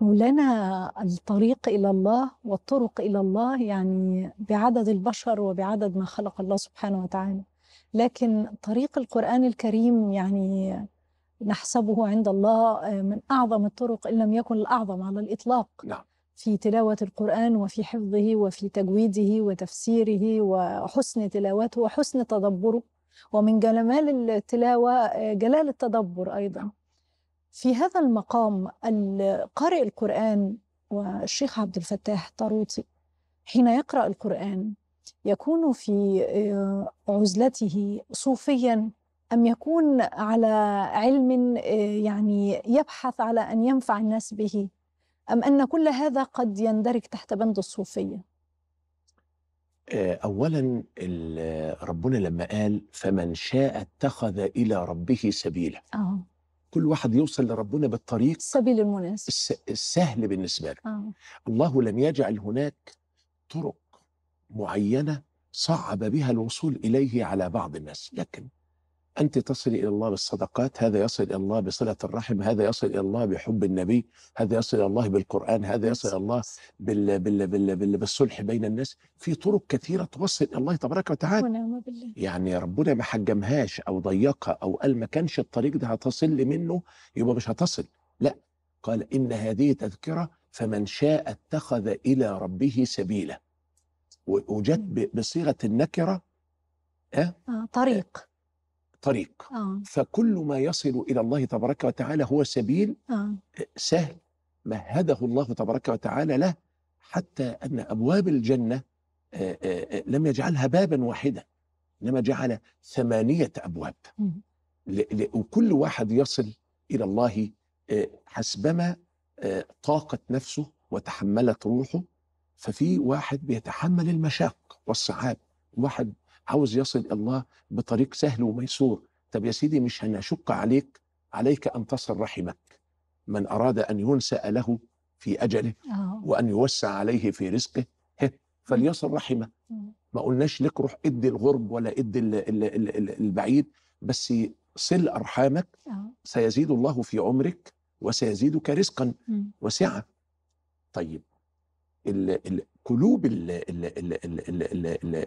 ولنا الطريق إلى الله والطرق إلى الله يعني بعدد البشر وبعدد ما خلق الله سبحانه وتعالى لكن طريق القرآن الكريم يعني نحسبه عند الله آه، من أعظم الطرق إن لم يكن الأعظم على الإطلاق نعم. في تلاوة القرآن وفي حفظه وفي تجويده وتفسيره وحسن تلاوته وحسن تدبره ومن جمال التلاوة آه، جلال التدبر أيضا في هذا المقام قارئ القرآن والشيخ عبد الفتاح طاروطي حين يقرأ القرآن يكون في آه، عزلته صوفيا أم يكون على علم آه، يعني يبحث على أن ينفع الناس به أم أن كل هذا قد يندرج تحت بند الصوفية آه، أولا ربنا لما قال فمن شاء اتخذ إلى ربه سبيلا آه. كل واحد يوصل لربنا بالطريق السبيل المناسب السهل بالنسبة له آه. الله لم يجعل هناك طرق معينة صعب بها الوصول إليه على بعض الناس لكن أنت تصل إلى الله بالصدقات هذا يصل إلى الله بصلة الرحم هذا يصل إلى الله بحب النبي هذا يصل إلى الله بالقرآن هذا يصل إلى الله بال... بال... بال... بال... بالصلح بين الناس في طرق كثيرة توصل إلى الله تبارك وتعالى ونعم بالله يعني ربنا ما حجمهاش أو ضيقها أو قال ما كانش الطريق ده هتصل لي منه يبقى مش هتصل لا قال إن هذه تذكرة فمن شاء اتخذ إلى ربه سبيلا وجت بصيغة النكرة أه؟ طريق طريق آه. فكل ما يصل إلى الله تبارك وتعالى هو سبيل آه. آه، سهل مهده الله تبارك وتعالى له حتى أن أبواب الجنة آه، آه، لم يجعلها بابا واحدا إنما جعل ثمانية أبواب وكل واحد يصل إلى الله حسبما طاقت نفسه وتحملت روحه ففي واحد بيتحمل المشاق والصعاب واحد عاوز يصل الله بطريق سهل وميسور طب يا سيدي مش هنشق عليك عليك أن تصل رحمك من أراد أن ينسأ له في أجله وأن يوسع عليه في رزقه فليصل رحمه ما قلناش لك روح ادي الغرب ولا ادي البعيد بس صل أرحامك سيزيد الله في عمرك وسيزيدك رزقا وسعة طيب قلوب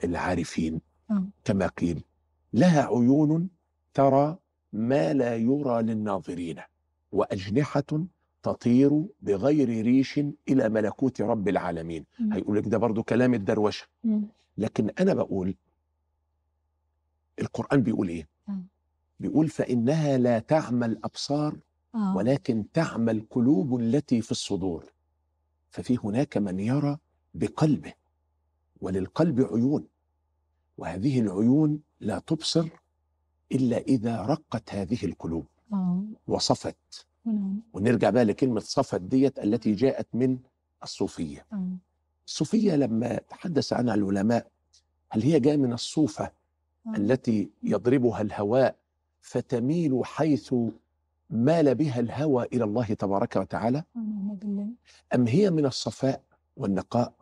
العارفين نعم. كما قيل لها عيون ترى ما لا يرى للناظرين وأجنحة تطير بغير ريش إلى ملكوت رب العالمين هيقول لك ده برضو كلام الدروشة لكن أنا بقول القرآن بيقول إيه نعم. بيقول فإنها لا تعمى الأبصار آه. ولكن تعمى القلوب التي في الصدور ففي هناك من يرى بقلبه وللقلب عيون وهذه العيون لا تبصر إلا إذا رقت هذه القلوب وصفت نعم. ونرجع بقى لكلمة صفت ديت التي جاءت من الصوفية آه. الصوفية لما تحدث عنها العلماء هل هي جاء من الصوفة آه. التي يضربها الهواء فتميل حيث مال بها الهوى إلى الله تبارك وتعالى آه، نعم، أم هي من الصفاء والنقاء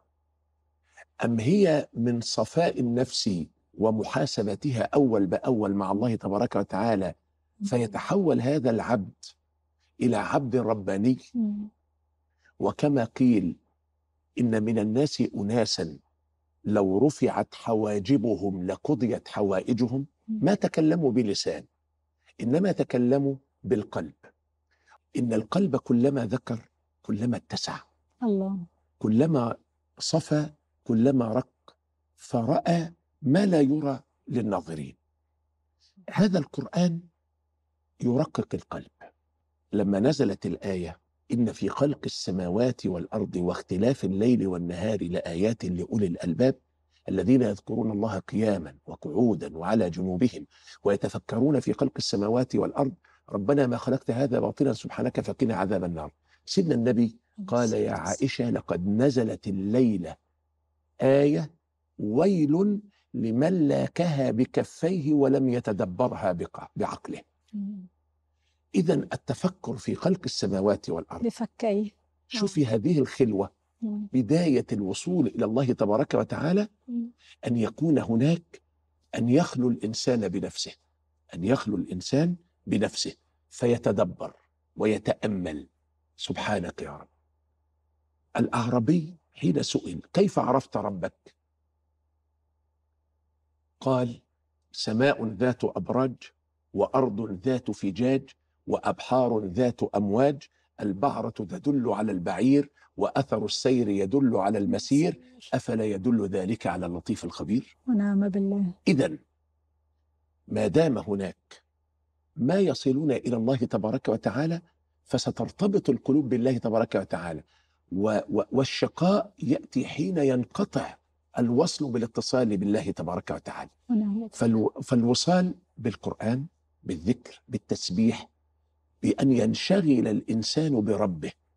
أم هي من صفاء النفس ومحاسبتها أول بأول مع الله تبارك وتعالى فيتحول هذا العبد إلى عبد رباني وكما قيل إن من الناس أناسا لو رفعت حواجبهم لقضيت حوائجهم ما تكلموا بلسان إنما تكلموا بالقلب إن القلب كلما ذكر كلما اتسع الله كلما صفى كلما رق فرأى ما لا يرى للناظرين هذا القرآن يرقق القلب لما نزلت الآية إن في خلق السماوات والأرض واختلاف الليل والنهار لآيات لأولي الألباب الذين يذكرون الله قياما وقعودا وعلى جنوبهم ويتفكرون في خلق السماوات والأرض ربنا ما خلقت هذا باطلا سبحانك فقنا عذاب النار سيدنا النبي قال يا عائشة لقد نزلت الليلة آية ويل لمن لاكها بكفيه ولم يتدبرها بعقله إذا التفكر في خلق السماوات والأرض بفكيه شوفي نعم. هذه الخلوة بداية الوصول إلى الله تبارك وتعالى أن يكون هناك أن يخلو الإنسان بنفسه أن يخلو الإنسان بنفسه فيتدبر ويتأمل سبحانك يا رب الأعرابي حين سئل كيف عرفت ربك قال سماء ذات ابراج وارض ذات فجاج وابحار ذات امواج البعره تدل على البعير واثر السير يدل على المسير افلا يدل ذلك على اللطيف الخبير ونعم بالله اذا ما دام هناك ما يصلون الى الله تبارك وتعالى فسترتبط القلوب بالله تبارك وتعالى والشقاء يأتي حين ينقطع الوصل بالاتصال بالله تبارك وتعالى فالوصال بالقرآن بالذكر بالتسبيح بأن ينشغل الإنسان بربه